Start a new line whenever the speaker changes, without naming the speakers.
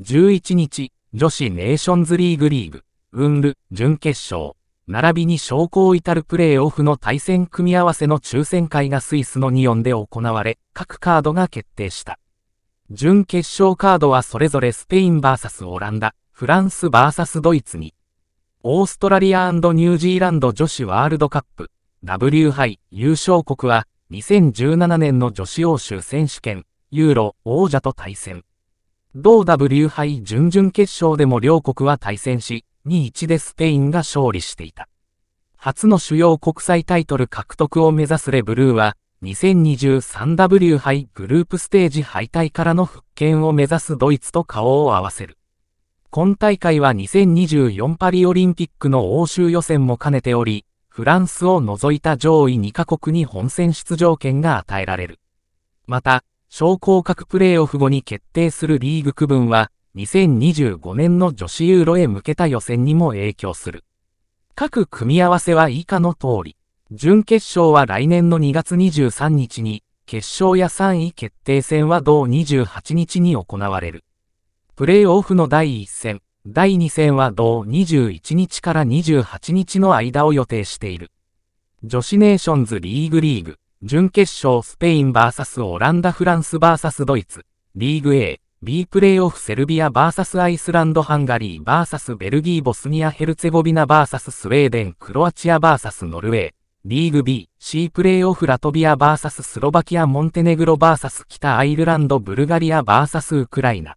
11日、女子ネーションズリーグリーグ、ウンル、準決勝、並びに昇降至るプレーオフの対戦組み合わせの抽選会がスイスのニオンで行われ、各カードが決定した。準決勝カードはそれぞれスペイン VS オランダ、フランス VS ドイツに、オーストラリアニュージーランド女子ワールドカップ、W 杯優勝国は、2017年の女子欧州選手権、ユーロ王者と対戦。同 W 杯準々決勝でも両国は対戦し、2-1でスペインが勝利していた。初の主要国際タイトル獲得を目指すレブルーは、2023W 杯グループステージ敗退からの復権を目指すドイツと顔を合わせる。今大会は2024パリオリンピックの欧州予選も兼ねており、フランスを除いた上位2カ国に本戦出場権が与えられる。また、昇降格プレイオフ後に決定するリーグ区分は、2025年の女子ユーロへ向けた予選にも影響する。各組み合わせは以下の通り、準決勝は来年の2月23日に、決勝や3位決定戦は同28日に行われる。プレイオフの第1戦、第2戦は同21日から28日の間を予定している。女子ネーションズリーグリーグ。準決勝スペイン VS オランダフランス VS ドイツ、リーグ A、B プレイオフセルビア VS アイスランドハンガリー VS ベルギーボスニアヘルツェゴビナ VS スウェーデンクロアチア VS ノルウェー、リーグ B、C プレイオフラトビア VS スロバキアモンテネグロ VS 北アイルランドブルガリア VS ウクライナ。